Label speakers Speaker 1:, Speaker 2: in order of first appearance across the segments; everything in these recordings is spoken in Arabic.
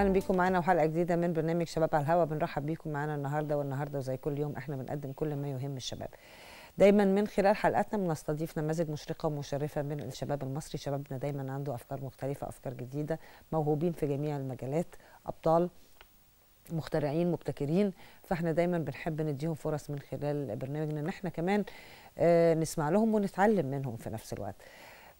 Speaker 1: اهلا بيكم معانا وحلقه جديده من برنامج شباب على الهوا بنرحب بيكم معانا النهارده والنهارده وزي كل يوم احنا بنقدم كل ما يهم الشباب دايما من خلال حلقاتنا بنستضيف نماذج مشرقه ومشرفه من الشباب المصري شبابنا دايما عنده افكار مختلفه افكار جديده موهوبين في جميع المجالات ابطال مخترعين مبتكرين فاحنا دايما بنحب نديهم فرص من خلال برنامجنا ان احنا كمان آه، نسمع لهم ونتعلم منهم في نفس الوقت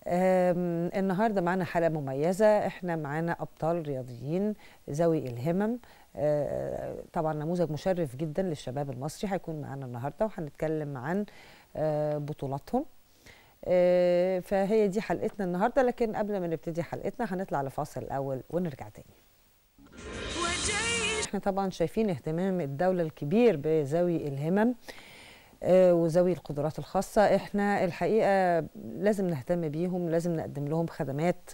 Speaker 1: النهارده معانا حلقه مميزه احنا معانا ابطال رياضيين ذوي الهمم آه، طبعا نموذج مشرف جدا للشباب المصري هيكون معانا النهارده وهنتكلم عن آه، بطولاتهم آه، فهي دي حلقتنا النهارده لكن قبل ما نبتدي حلقتنا هنطلع لفاصل الاول ونرجع تاني احنا طبعا شايفين اهتمام الدوله الكبير بذوي الهمم آه، وذوي القدرات الخاصة احنا الحقيقة لازم نهتم بيهم لازم نقدم لهم خدمات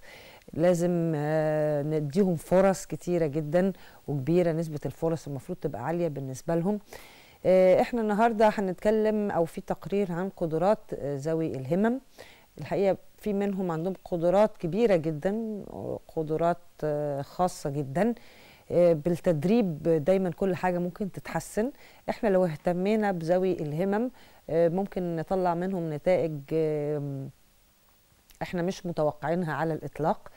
Speaker 1: لازم آه، نديهم فرص كتيرة جدا وكبيرة نسبة الفرص المفروض تبقى عالية بالنسبة لهم آه، احنا النهاردة هنتكلم او في تقرير عن قدرات ذوي الهمم الحقيقة في منهم عندهم قدرات كبيرة جدا قدرات خاصة جدا آه، بالتدريب دايما كل حاجه ممكن تتحسن احنا لو اهتمينا بذوي الهمم آه، ممكن نطلع منهم نتائج احنا مش متوقعينها على الاطلاق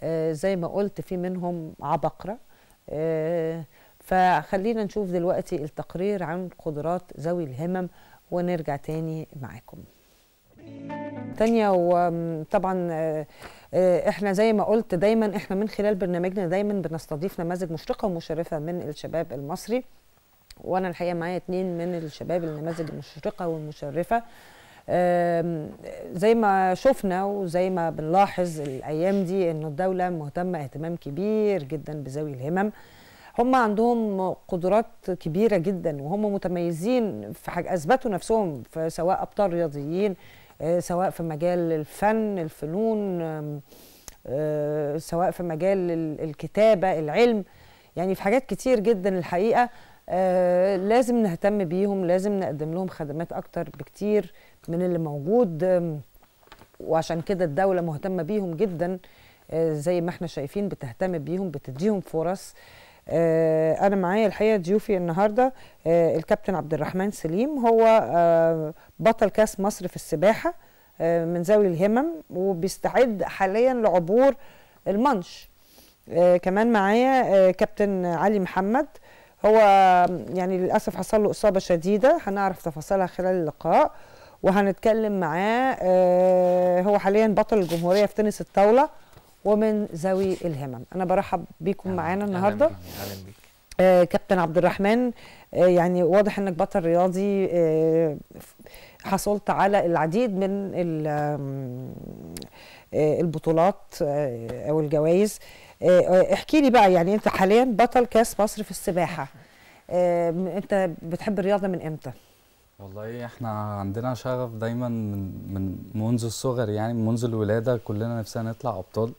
Speaker 1: آه، زي ما قلت في منهم عبقره فخلينا نشوف دلوقتي التقرير عن قدرات ذوي الهمم ونرجع تاني معاكم تانية وطبعا آه، احنا زي ما قلت دايما احنا من خلال برنامجنا دايما بنستضيف نماذج مشرقه ومشرفه من الشباب المصري وانا الحقيقه معايا اتنين من الشباب النماذج المشرقه والمشرفه زي ما شفنا وزي ما بنلاحظ الايام دي ان الدوله مهتمه اهتمام كبير جدا بذوي الهمم هم عندهم قدرات كبيره جدا وهم متميزين في حاجه اثبتوا نفسهم في سواء ابطال رياضيين آه، سواء في مجال الفن الفنون آه، سواء في مجال الكتابة العلم يعني في حاجات كتير جدا الحقيقة آه، لازم نهتم بيهم لازم نقدم لهم خدمات أكتر بكتير من اللي موجود وعشان كده الدولة مهتمة بيهم جدا زي ما احنا شايفين بتهتم بيهم بتديهم فرص آه، انا معايا الحقيقه ضيوفي النهارده آه، الكابتن عبد الرحمن سليم هو آه، بطل كاس مصر في السباحه من ذوي الهمم وبيستعد حاليا لعبور المنش كمان معايا كابتن علي محمد هو يعني للاسف حصل له اصابه شديده هنعرف تفاصيلها خلال اللقاء وهنتكلم معاه هو حاليا بطل الجمهوريه في تنس الطاوله ومن ذوي الهمم انا برحب بيكم معانا النهارده اهلا بيك آه كابتن عبد الرحمن آه يعني واضح انك بطل رياضي آه حصلت على العديد من آه، البطولات آه، او الجوائز آه، احكي لي بقى يعني انت حاليا بطل كاس مصر في السباحه انت بتحب الرياضه من امتى
Speaker 2: والله احنا عندنا شغف دايما من من منذ الصغر يعني منذ الولاده كلنا نفسنا نطلع ابطال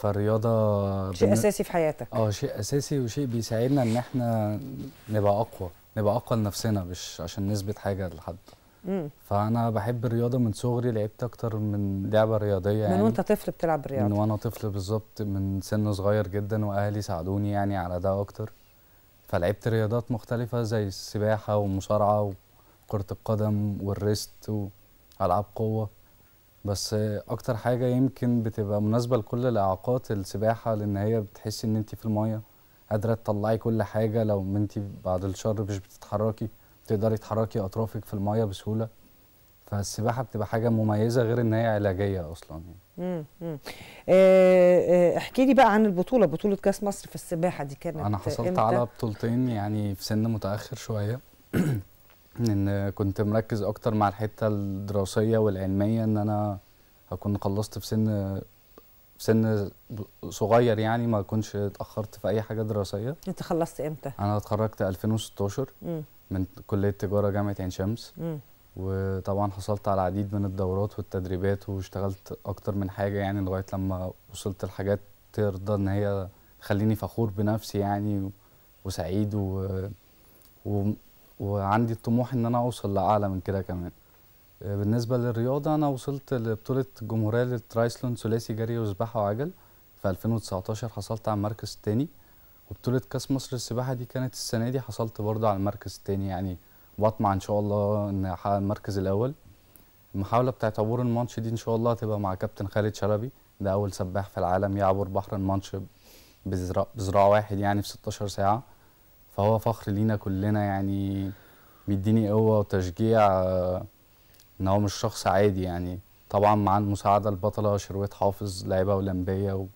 Speaker 2: فالرياضه شيء بن... اساسي في حياتك اه شيء اساسي وشيء بيساعدنا ان احنا نبقى اقوى نبقى اقوى لنفسنا مش عشان نثبت حاجه لحد فانا بحب الرياضه من صغري لعبت اكتر من لعبه رياضيه من يعني من وانت
Speaker 1: طفل بتلعب رياضه من
Speaker 2: وانا طفل بالظبط من سن صغير جدا واهلي ساعدوني يعني على ده اكتر فلعبت رياضات مختلفه زي السباحه والمصارعه وكره القدم والريست والعاب قوه بس اكتر حاجه يمكن بتبقى مناسبه لكل الاعاقات السباحه لان هي بتحسي ان انت في المايه قادره تطلعي كل حاجه لو انت بعد الشر مش بتتحركي تقدري تحركي اطرافك في المايه بسهوله فالسباحه بتبقى حاجه مميزه غير ان هي علاجيه اصلا
Speaker 1: يعني. امم احكي لي بقى عن البطوله بطوله كاس مصر في السباحه دي كانت انا حصلت على
Speaker 2: بطولتين يعني في سن متاخر شويه ان كنت مركز اكتر مع الحته الدراسيه والعلميه ان انا اكون خلصت في سن في سن صغير يعني ما اكونش اتاخرت في اي حاجه دراسيه
Speaker 1: انت خلصت امتى
Speaker 2: انا اتخرجت 2016 مم. من كليه تجاره جامعه عين شمس مم. وطبعا حصلت على العديد من الدورات والتدريبات واشتغلت اكتر من حاجه يعني لغايه لما وصلت لحاجات ترضى ان هي تخليني فخور بنفسي يعني وسعيد و... وعندي الطموح ان انا اوصل لاعلى من كده كمان آه، بالنسبه للرياضه انا وصلت لبطوله الجمهوريه للترايسلون ثلاثي جري وسباحه وعجل في 2019 حصلت على المركز الثاني وبطوله كاس مصر للسباحه دي كانت السنه دي حصلت برضه على المركز الثاني يعني بطمع ان شاء الله ان احقق المركز الاول المحاوله بتاعت عبور المانش دي ان شاء الله هتبقى مع كابتن خالد شلبي ده اول سباح في العالم يعبر بحر المانش بزراع واحد يعني في 16 ساعه فهو فخر لينا كلنا يعني بيديني قوه وتشجيع ان هو مش شخص عادي يعني طبعا مع المساعده البطله شرويت حافظ لاعبه اولمبيه و...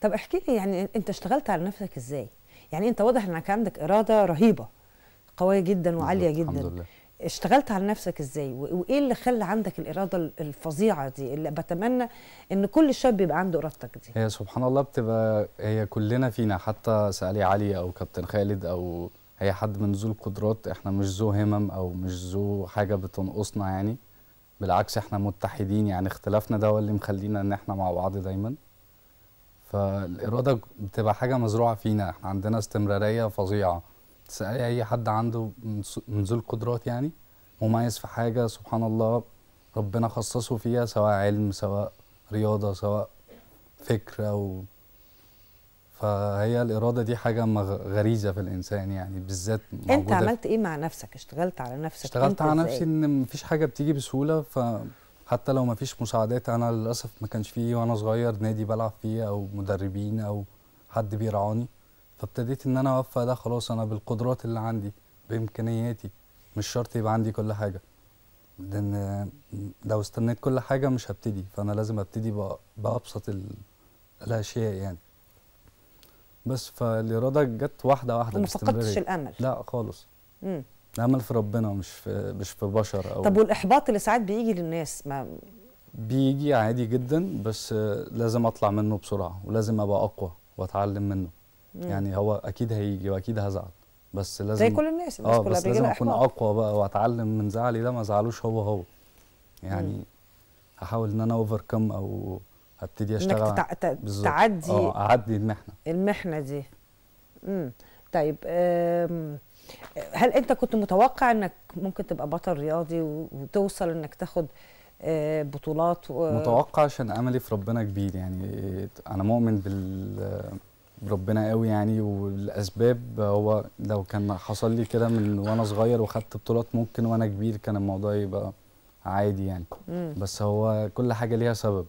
Speaker 1: طب احكي لي يعني انت اشتغلت على نفسك ازاي يعني انت واضح انك عندك اراده رهيبه قويه جدا وعاليه جدا الحمد لله. اشتغلت على نفسك ازاي وايه اللي خلى عندك الاراده الفظيعه دي اللي بتمنى ان كل شاب يبقى عنده ارادتك دي
Speaker 2: هي سبحان الله بتبقى هي كلنا فينا حتى سالي علي او كابتن خالد او اي حد من ذو القدرات احنا مش ذو همم او مش ذو حاجه بتنقصنا يعني بالعكس احنا متحدين يعني اختلافنا ده هو اللي مخلينا ان احنا مع بعض دايما فالاراده بتبقى حاجه مزروعه فينا احنا عندنا استمراريه فظيعه تسألي أي حد عنده من ذو القدرات يعني مميز في حاجة سبحان الله ربنا خصصه فيها سواء علم سواء رياضة سواء فكر أو فهي الإرادة دي حاجة غريزة في الإنسان يعني بالذات موجودة أنت عملت
Speaker 1: إيه مع نفسك؟ اشتغلت على نفسك؟ اشتغلت على نفسي
Speaker 2: إن مفيش حاجة بتيجي بسهولة فحتى لو مفيش مساعدات أنا للأسف ما كانش فيه وأنا صغير نادي بلعب فيه أو مدربين أو حد بيرعاني فابتديت ان انا اوفق ده خلاص انا بالقدرات اللي عندي بامكانياتي مش شرط يبقى عندي كل حاجه لان لو استنيت كل حاجه مش هبتدي فانا لازم ابتدي بابسط الاشياء يعني بس فالاراده جت واحده واحده باستمراريه فقدتش الامل لا خالص امم الامل في ربنا مش في مش في بشر او طب
Speaker 1: والاحباط اللي ساعات بيجي للناس ما
Speaker 2: بيجي عادي جدا بس لازم اطلع منه بسرعه ولازم ابقى اقوى واتعلم منه مم. يعني هو اكيد هيجي واكيد هزعل بس لازم زي كل الناس الناس آه بس لازم اكون اقوى بقى واتعلم من زعلي ده ما زعلوش هو هو يعني مم. هحاول ان انا اوفركم او هبتدي اشتغل انك تع... تعدي اه اعدي المحنه
Speaker 1: المحنه دي امم طيب أم... هل انت كنت متوقع انك ممكن تبقى بطل رياضي وتوصل انك تاخد آه، بطولات و... متوقع
Speaker 2: عشان املي في ربنا كبير يعني انا مؤمن بال بربنا قوي يعني والاسباب هو لو كان حصل لي كده من وانا صغير وخدت بطولات ممكن وانا كبير كان الموضوع يبقى عادي يعني بس هو كل حاجه ليها سبب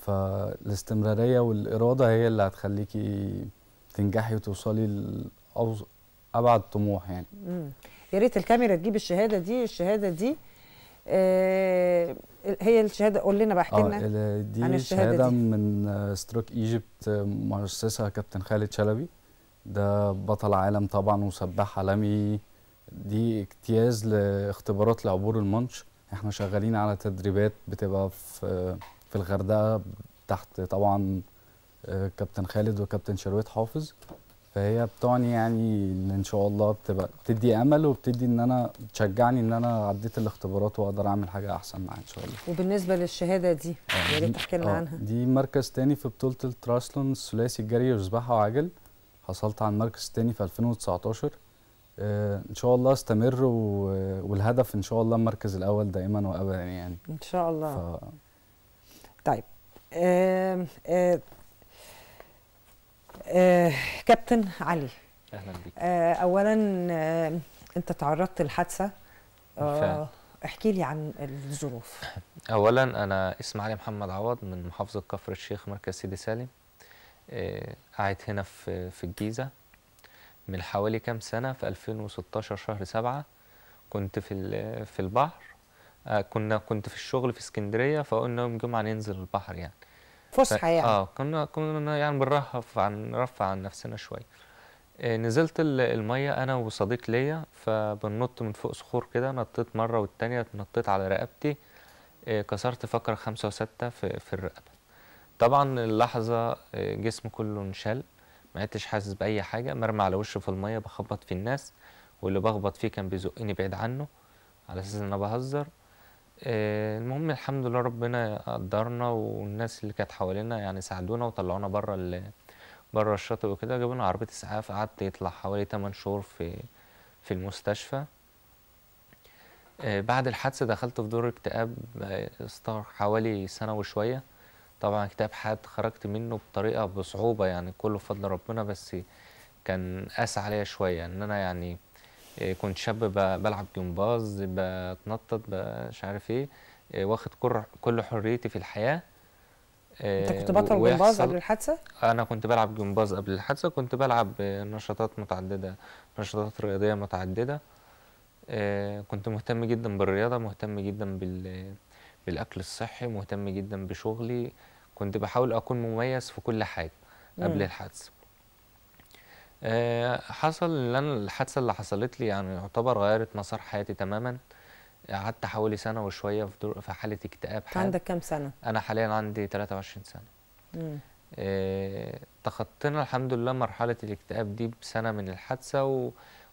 Speaker 2: فالاستمراريه والاراده هي اللي هتخليكي تنجحي وتوصلي لابعد طموح يعني
Speaker 1: يا ريت الكاميرا تجيب الشهاده دي الشهاده دي آه، هي الشهاده قول لنا بقى احكي آه، لنا دي عن الشهاده شهادة دي.
Speaker 2: من آه، ستروك ايجيبت مؤسسها كابتن خالد شلبي ده بطل عالم طبعا وسباح عالمي دي اجتياز لاختبارات لعبور المانش احنا شغالين على تدريبات بتبقى في في الغردقه تحت طبعا كابتن خالد وكابتن شرويت حافظ فهي بتعني يعني ان ان شاء الله بتبقى بتدي امل وبتدي ان انا بتشجعني ان انا عديت الاختبارات واقدر اعمل حاجه احسن معاها ان شاء الله.
Speaker 1: وبالنسبه للشهاده دي يا ريت تحكي لنا آه، عنها.
Speaker 2: دي مركز تاني في بطوله التراسلون الثلاثي الجري وسباحه وعجل حصلت على المركز التاني في 2019 آه، ان شاء الله استمر والهدف ان شاء الله المركز الاول دائما وابدا يعني. ان
Speaker 1: شاء الله. ف... طيب آه آه آه كابتن علي اهلا بيك آه اولا آه انت تعرضت لحادثه آه احكي لي عن الظروف
Speaker 3: اولا انا اسمي علي محمد عوض من محافظه كفر الشيخ مركز سيدي سالم آه قاعد هنا في في الجيزه من حوالي كام سنه في 2016 شهر 7 كنت في في البحر آه كنا كنت في الشغل في اسكندريه فقلنا يوم جمعه ننزل البحر يعني
Speaker 1: فسحه يعني اه
Speaker 3: كنا كنا يعني بنرهف عن نرفع عن نفسنا شويه آه، نزلت الميه انا وصديق ليا فبننط من فوق صخور كده نطيت مره والتانيه نطيت على رقبتي آه، كسرت فقره خمسه وسته في, في الرقبه طبعا اللحظه آه، جسم كله انشل ما عدتش حاسس باي حاجه مرمى على وشه في الميه بخبط في الناس واللي بخبط فيه كان بيزقني بعيد عنه على اساس ان انا بهزر آه، المهم الحمد لله ربنا قدرنا والناس اللي كانت حوالينا يعني ساعدونا وطلعونا بره ال... بره الشاطئ وكده جابوا لنا عربيه اسعاف قعدت يطلع حوالي 8 شهور في في المستشفى آه، بعد الحادثه دخلت في دور اكتئاب آه، استغرق حوالي سنه وشويه طبعا اكتئاب حاد خرجت منه بطريقه بصعوبه يعني كله بفضل ربنا بس كان قاسي عليا شويه ان انا يعني آه، كنت شاب بلعب جمباز بتنطط مش عارف ايه آه، واخد كل حريتي في الحياه آه، انت كنت بطل جمباز قبل الحادثه؟ انا كنت بلعب جمباز قبل الحادثه كنت بلعب نشاطات متعدده نشاطات رياضيه متعدده كنت مهتم جدا بالرياضه مهتم جدا بال بالاكل الصحي مهتم جدا بشغلي كنت بحاول اكون مميز في كل حاجه قبل الحادثه آه، حصل ان انا الحادثه اللي حصلت لي يعني يعتبر غيرت مسار حياتي تماما قعدت حوالي سنه وشويه في دور في حاله اكتئاب حاد عندك كام سنه انا حاليا عندي 23 سنه امم آه، تخطينا الحمد لله مرحله الاكتئاب دي بسنه من الحادثه و...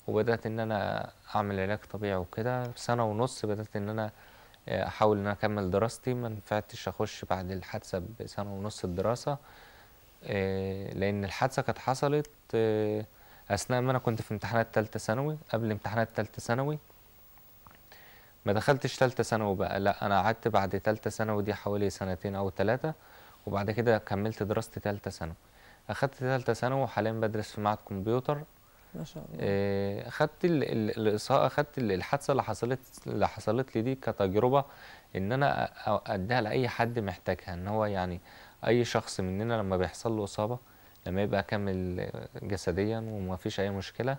Speaker 3: وبدات ان انا اعمل علاج طبيعي وكده سنه ونص بدات ان انا آه، احاول ان انا اكمل دراستي ما نفعتش اخش بعد الحادثه بسنه ونص الدراسه آه، لان الحادثه كانت حصلت آه، اثناء ما انا كنت في امتحانات ثالثه ثانوي قبل امتحانات ثالثه ثانوي ما دخلتش ثالثه ثانوي بقى لا انا قعدت بعد ثالثه ثانوي دي حوالي سنتين او ثلاثه وبعد كده كملت دراستي ثالثه ثانوي اخدت ثالثه ثانوي وحاليا بدرس في معهد كمبيوتر ما شاء الله آه، اخدت الاصاء اخدت الحادثه اللي حصلت اللي حصلت لي دي كتجربه ان انا اديها لاي حد محتاجها ان هو يعني اي شخص مننا لما بيحصل له اصابه لما يبقى كامل جسديا وما فيش اي مشكله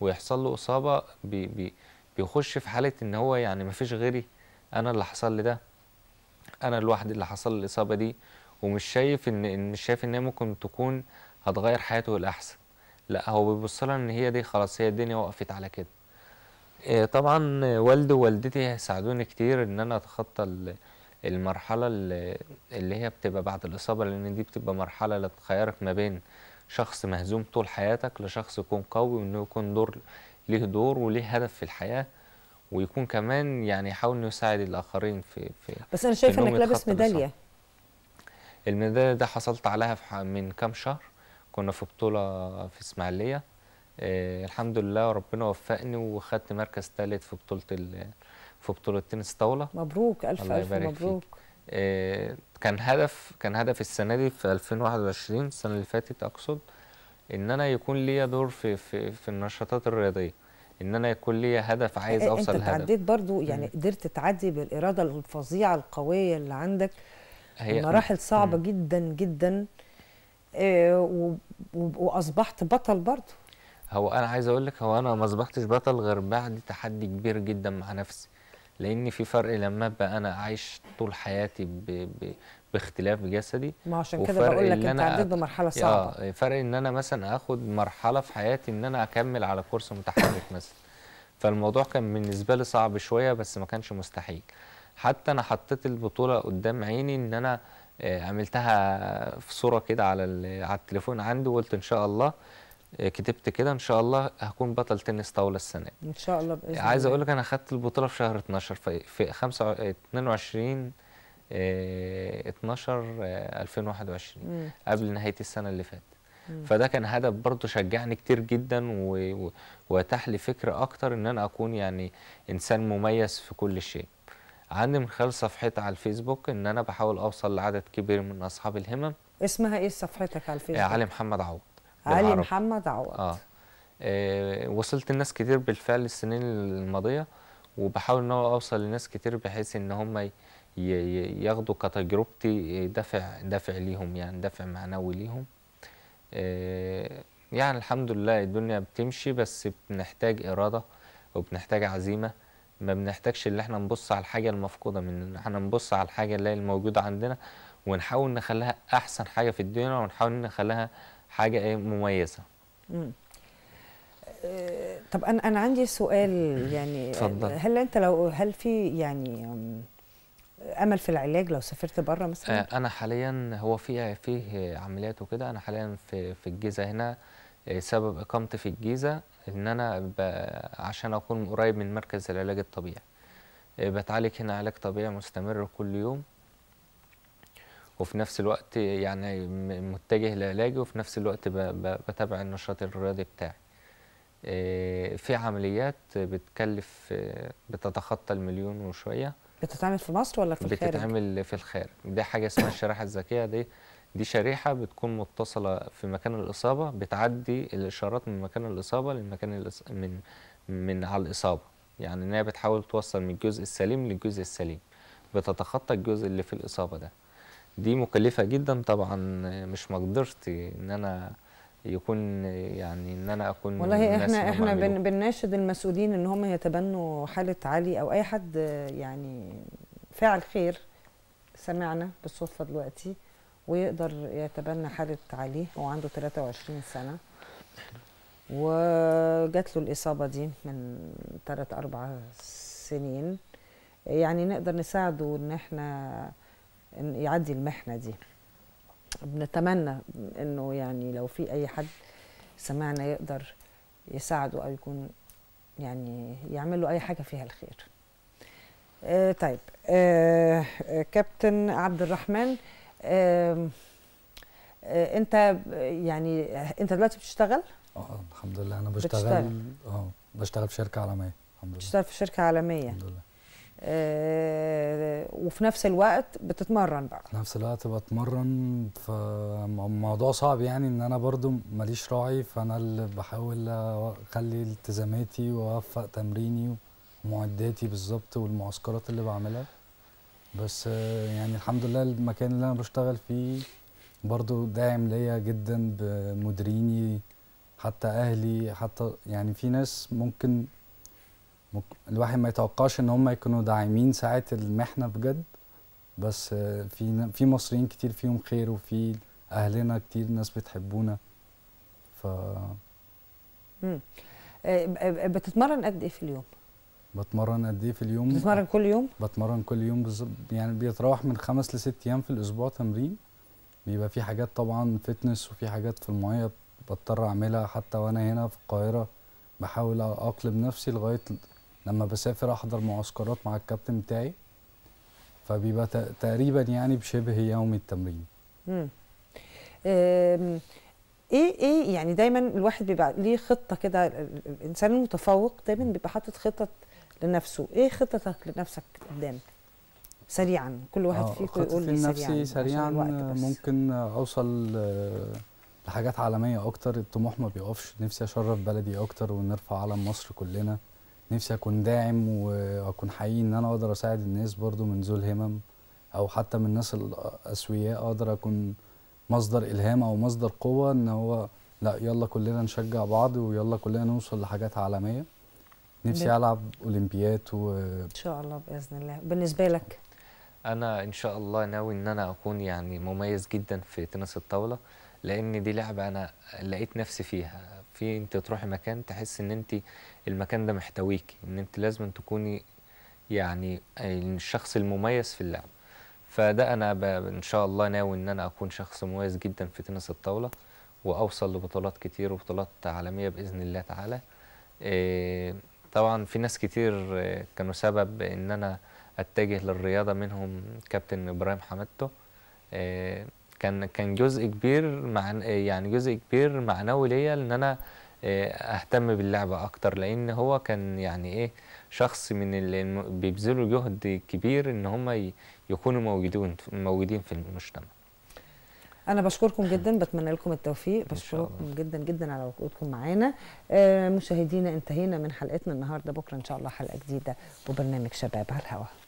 Speaker 3: ويحصل له اصابه بي بي بيخش في حاله ان هو يعني ما فيش غيري انا اللي حصل لي ده انا الواحد اللي حصل الاصابه دي ومش شايف ان مش شايف ان هي ممكن تكون هتغير حياته للاحسن لا هو بيبص لها ان هي دي خلاص هي الدنيا وقفت على كده آه، طبعا والدي ووالدتي ساعدوني كتير ان انا اتخطى المرحله اللي, اللي هي بتبقى بعد الاصابه لان دي بتبقى مرحله اللي ما بين شخص مهزوم طول حياتك لشخص يكون قوي وانه يكون دور ليه دور وليه هدف في الحياه ويكون كمان يعني يحاول انه يساعد الاخرين في في بس انا شايف انك لابس ميداليه الميداليه ده حصلت عليها من كام شهر كنا في بطوله في اسماعيليه آه الحمد لله ربنا وفقني وخدت مركز ثالث في بطوله في بطوله تنس طاوله مبروك الف الف مبروك فيك. آه، كان هدف كان هدف السنه دي في 2021 السنه اللي فاتت اقصد ان انا يكون ليا دور في في في النشاطات الرياضيه ان انا يكون ليا هدف إيه، عايز إيه، اوصل لهدف انت تعديت
Speaker 1: برضو يعني قدرت تعدي بالاراده الفظيعه القويه اللي عندك هي مراحل صعبه مم. جدا جدا آه واصبحت بطل برضو
Speaker 3: هو انا عايز اقول لك هو انا ما اصبحتش بطل غير بعد تحدي كبير جدا مع نفسي لان في فرق لما ابقى انا عايش طول حياتي ب... ب... باختلاف جسدي ما عشان كده بقول لك انت عديت بمرحله آه، صعبه اه فرق ان انا مثلا اخد مرحله في حياتي ان انا اكمل على كورس متحرك مثلا فالموضوع كان بالنسبه لي صعب شويه بس ما كانش مستحيل حتى انا حطيت البطوله قدام عيني ان انا آه، عملتها في صوره كده على على التليفون عندي وقلت ان شاء الله آه، كتبت كده ان شاء الله هكون بطل تنس طاوله السنه
Speaker 1: دي ان شاء الله باذن الله عايز اقول
Speaker 3: لك انا اخذت البطوله في شهر 12 في 22 12 2021 قبل نهايه السنه اللي فاتت فده كان هدف برضه شجعني كتير جدا واتاح لي فكره اكتر ان انا اكون يعني انسان مميز في كل شيء عندي من خلال صفحتي على الفيسبوك ان انا بحاول اوصل لعدد كبير من اصحاب الهمم
Speaker 1: اسمها ايه صفحتك على آه، الفيسبوك علي
Speaker 3: محمد عوض علي
Speaker 1: محمد عوض
Speaker 3: آه. آه وصلت لناس كتير بالفعل السنين الماضيه وبحاول ان هو اوصل لناس كتير بحيث ان هم ياخدوا كتجربتي دافع دافع ليهم يعني دافع معنوي ليهم آه يعني الحمد لله الدنيا بتمشي بس بنحتاج اراده وبنحتاج عزيمه ما بنحتاجش ان احنا نبص على الحاجه المفقوده مننا احنا نبص على الحاجه اللي هي الموجوده عندنا ونحاول نخليها احسن حاجه في الدنيا ونحاول نخليها حاجه ايه مميزه
Speaker 1: طب انا انا عندي سؤال يعني اتفضل هل انت لو هل في يعني امل في العلاج لو سافرت بره مثلا
Speaker 3: آه، انا حاليا هو في فيه عمليات وكده انا حاليا في في الجيزه هنا آه، سبب اقامتي في الجيزه ان انا عشان اكون قريب من مركز العلاج الطبيعي آه، بتعالج هنا علاج طبيعي مستمر كل يوم وفي نفس الوقت يعني متجه لعلاجي وفي نفس الوقت بتابع النشاط الرياضي بتاعي آه، في عمليات بتكلف بتتخطى المليون وشويه
Speaker 1: بتتعمل في مصر ولا في الخارج؟
Speaker 3: بتتعمل في الخارج دي حاجه اسمها الشريحه الذكيه دي دي شريحه بتكون متصله في مكان الاصابه بتعدي الاشارات من مكان الاصابه للمكان من من على الاصابه يعني ان هي بتحاول توصل من الجزء السليم للجزء السليم بتتخطى الجزء اللي في الاصابه ده دي مكلفه جدا طبعا مش مقدرتي ان انا يكون يعني ان انا اكون والله احنا احنا
Speaker 1: بنناشد المسؤولين ان هم يتبنوا حاله علي او اي حد يعني فاعل خير سمعنا بالصدفه دلوقتي ويقدر يتبنى حاله علي هو عنده 23 سنه وجات له الاصابه دي من 3 4 سنين يعني نقدر نساعده ان احنا إن يعدي المحنه دي بنتمنى انه يعني لو في اي حد سمعنا يقدر يساعده او يكون يعني يعمل له اي حاجه فيها الخير آه طيب آه, آه، كابتن عبد الرحمن آه آه انت يعني انت دلوقتي بتشتغل
Speaker 2: اه الحمد لله انا بشتغل اه بشتغل في شركه عالميه
Speaker 1: الحمد لله بتشتغل في شركه عالميه الحمد لله آه، وفي نفس الوقت بتتمرن بقى
Speaker 2: في نفس الوقت بتمرن فموضوع صعب يعني ان انا برضو ماليش راعي فانا اللي بحاول اخلي التزاماتي واوفق تمريني ومعداتي بالظبط والمعسكرات اللي بعملها بس يعني الحمد لله المكان اللي انا بشتغل فيه برضو داعم ليا جدا بمديريني حتى اهلي حتى يعني في ناس ممكن الواحد ما يتوقعش ان هم يكونوا داعمين ساعه المحنه بجد بس في في مصريين كتير فيهم خير وفي اهلنا كتير ناس بتحبونا ف
Speaker 1: آه، بتتمرن قد ايه في اليوم
Speaker 2: بتمرن قد ايه في اليوم بتتمرن كل يوم بتمرن كل يوم بالظبط يعني بيتراوح من خمس لست ايام في الاسبوع تمرين بيبقى في حاجات طبعا فتنس وفي حاجات في المايه بضطر اعملها حتى وانا هنا في القاهره بحاول اقلب نفسي لغايه لما بسافر احضر معسكرات مع الكابتن بتاعي فبيبقى تقريبا يعني بشبه يوم التمرين
Speaker 1: امم ايه ايه يعني دايما الواحد بيبقى ليه خطه كده الانسان المتفوق دايما بيبقى حاطط خطط لنفسه ايه خطتك لنفسك قدام سريعا كل واحد آه فيكم يقول لي سريعا سريعا ممكن
Speaker 2: اوصل لحاجات عالميه اكتر الطموح ما بيقفش نفسي اشرف بلدي اكتر ونرفع علم مصر كلنا نفسي اكون داعم واكون حقيقي ان انا اقدر اساعد الناس برضو من ذو الهمم او حتى من الناس الاسوياء اقدر اكون مصدر الهام او مصدر قوه ان هو لا يلا كلنا نشجع بعض ويلا كلنا نوصل لحاجات عالميه نفسي ب... العب اولمبيات و ان
Speaker 1: شاء الله باذن الله بالنسبه لك
Speaker 3: انا ان شاء الله ناوي ان انا اكون يعني مميز جدا في تنس الطاوله لان دي لعبه انا لقيت نفسي فيها في انت تروحي مكان تحس ان انت المكان ده محتويكي ان انت لازم تكوني يعني الشخص المميز في اللعب فده انا ان شاء الله ناوي ان انا اكون شخص مميز جدا في تنس الطاوله واوصل لبطولات كتير وبطولات عالميه باذن الله تعالى آه، طبعا في ناس كتير آه، كانوا سبب ان انا اتجه للرياضه منهم كابتن ابراهيم حمدتو آه، كان كان جزء كبير مع يعني جزء كبير معنوي ليا ان انا آه، اهتم باللعبه اكتر لان هو كان يعني ايه شخص من اللي بيبذلوا جهد كبير ان هم يكونوا موجودين موجودين في المجتمع
Speaker 1: انا بشكركم جدا بتمنى لكم التوفيق بشكركم جدا جدا على وجودكم معانا آه، مشاهدينا انتهينا من حلقتنا النهارده بكره ان شاء الله حلقه جديده وبرنامج شباب على الهواء